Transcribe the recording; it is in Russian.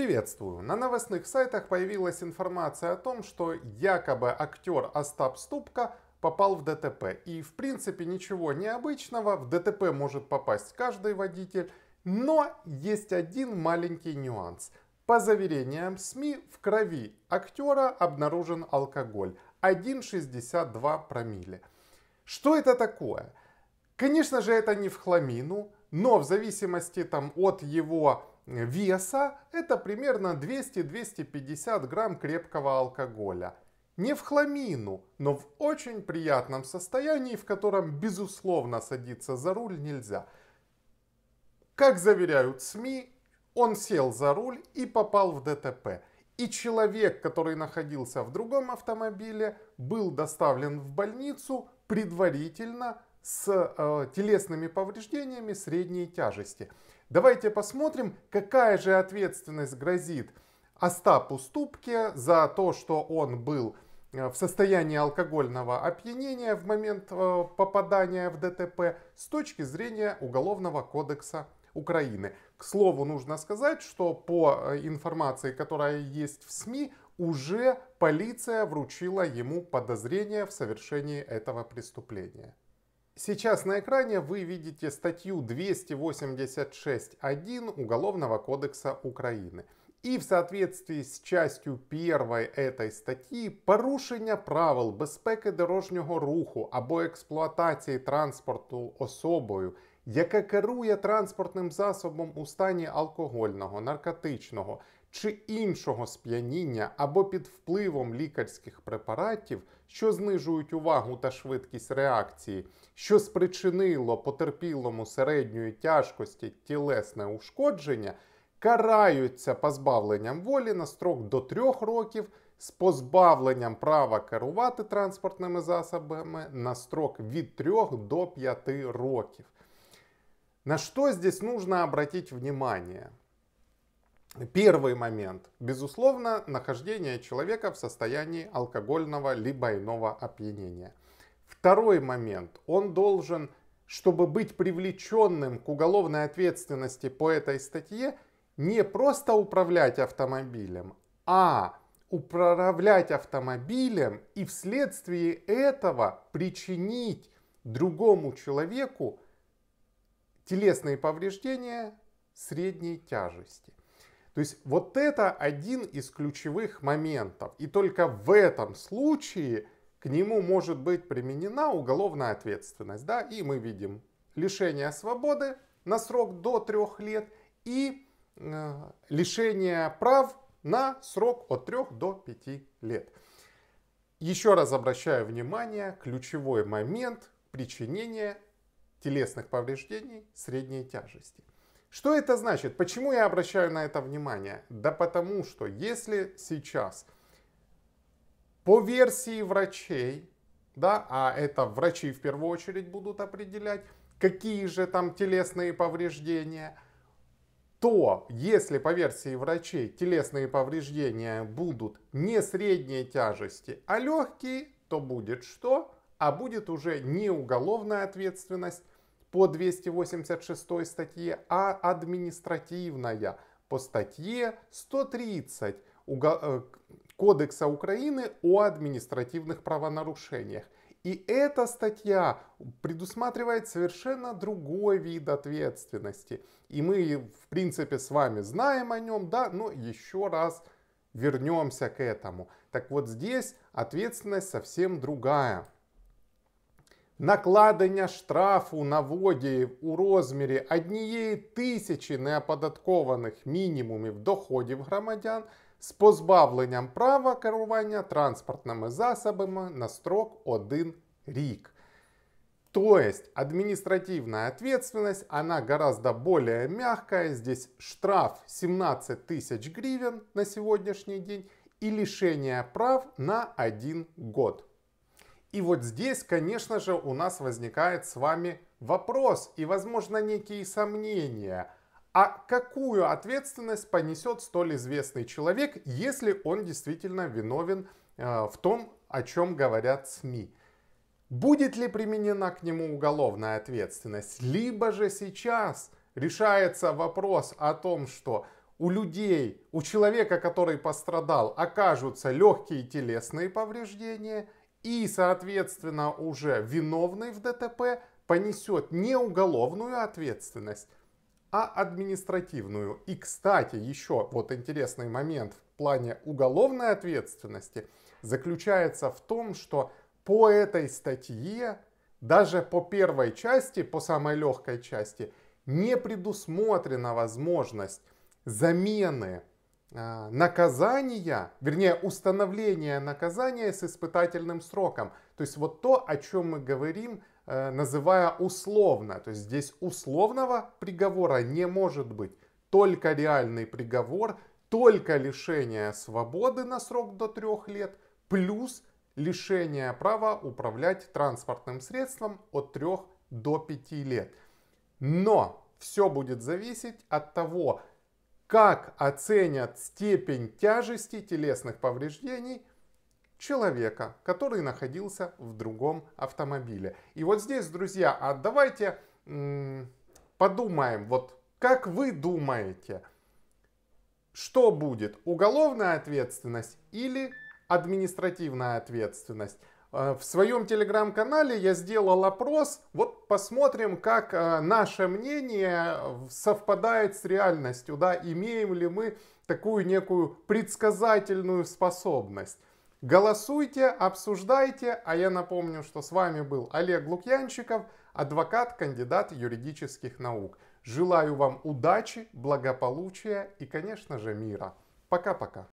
Приветствую! На новостных сайтах появилась информация о том, что якобы актер Остап Ступка попал в ДТП. И в принципе ничего необычного, в ДТП может попасть каждый водитель. Но есть один маленький нюанс. По заверениям СМИ, в крови актера обнаружен алкоголь 1,62 промилле. Что это такое? Конечно же, это не в хламину, но в зависимости там, от его веса это примерно 200-250 грамм крепкого алкоголя. Не в хламину, но в очень приятном состоянии, в котором безусловно садиться за руль нельзя. Как заверяют СМИ, он сел за руль и попал в ДТП. И человек, который находился в другом автомобиле, был доставлен в больницу предварительно с э, телесными повреждениями средней тяжести. Давайте посмотрим, какая же ответственность грозит Остапу Ступке за то, что он был э, в состоянии алкогольного опьянения в момент э, попадания в ДТП с точки зрения Уголовного кодекса Украины. К слову, нужно сказать, что по э, информации, которая есть в СМИ, уже полиция вручила ему подозрение в совершении этого преступления. Сейчас на экране вы видите статью 286.1 Уголовного кодекса Украины. І в соответствии з частю первої этой статті порушення правил безпеки дорожнього руху або експлуатації транспорту особою, яка керує транспортним засобом у стані алкогольного, наркотичного, чи іншого сп'яніння або під впливом лікарських препаратів, що знижують увагу та швидкість реакції, що спричинило потерпілому середньої тяжкості тілесне ушкодження, караються позбавленням волі на строк до 3 років. З позбавленням права керувати транспортними засобами на строк від 3 до 5 років. На что здесь нужно обратить внимание? Первый момент. Безусловно, нахождение человека в состоянии алкогольного либо иного опьянения. Второй момент. Он должен, чтобы быть привлеченным к уголовной ответственности по этой статье, не просто управлять автомобилем, а управлять автомобилем и вследствие этого причинить другому человеку телесные повреждения средней тяжести. То есть вот это один из ключевых моментов. И только в этом случае к нему может быть применена уголовная ответственность. Да? И мы видим лишение свободы на срок до трех лет и э, лишение прав на срок от трех до пяти лет. Еще раз обращаю внимание, ключевой момент причинения телесных повреждений средней тяжести. Что это значит? Почему я обращаю на это внимание? Да потому что если сейчас по версии врачей, да, а это врачи в первую очередь будут определять, какие же там телесные повреждения, то если по версии врачей телесные повреждения будут не средней тяжести, а легкие, то будет что? А будет уже не уголовная ответственность, по 286 статье, а административная по статье 130 э, Кодекса Украины о административных правонарушениях. И эта статья предусматривает совершенно другой вид ответственности. И мы, в принципе, с вами знаем о нем, да, но еще раз вернемся к этому. Так вот здесь ответственность совсем другая накладення штрафу на водіїв у розмірі однієї тисячі неоподаткованих мінімумів доходів громадян з позбавленням права керування транспортними засобами на строк один рік. То есть административная ответственность, она гораздо более мягкая. Здесь штраф 17 тысяч гривен на сегодняшний день и лишение прав на один год. И вот здесь, конечно же, у нас возникает с вами вопрос и, возможно, некие сомнения. А какую ответственность понесет столь известный человек, если он действительно виновен э, в том, о чем говорят СМИ? Будет ли применена к нему уголовная ответственность? Либо же сейчас решается вопрос о том, что у людей, у человека, который пострадал, окажутся легкие телесные повреждения – и, соответственно, уже виновный в ДТП понесет не уголовную ответственность, а административную. И, кстати, еще вот интересный момент в плане уголовной ответственности заключается в том, что по этой статье, даже по первой части, по самой легкой части, не предусмотрена возможность замены а, наказания, вернее установление наказания с испытательным сроком. То есть вот то, о чем мы говорим, э, называя условно. То есть здесь условного приговора не может быть. Только реальный приговор, только лишение свободы на срок до трех лет, плюс лишение права управлять транспортным средством от трех до пяти лет. Но все будет зависеть от того, как оценят степень тяжести телесных повреждений человека, который находился в другом автомобиле. И вот здесь, друзья, а давайте подумаем, вот как вы думаете, что будет, уголовная ответственность или административная ответственность? А, в своем телеграм-канале я сделал опрос. Вот посмотрим, как а, наше мнение э, совпадает с реальностью. Да? Имеем ли мы такую некую предсказательную способность. Голосуйте, обсуждайте. А я напомню, что с вами был Олег Лукьянчиков, адвокат, кандидат юридических наук. Желаю вам удачи, благополучия и, конечно же, мира. Пока-пока.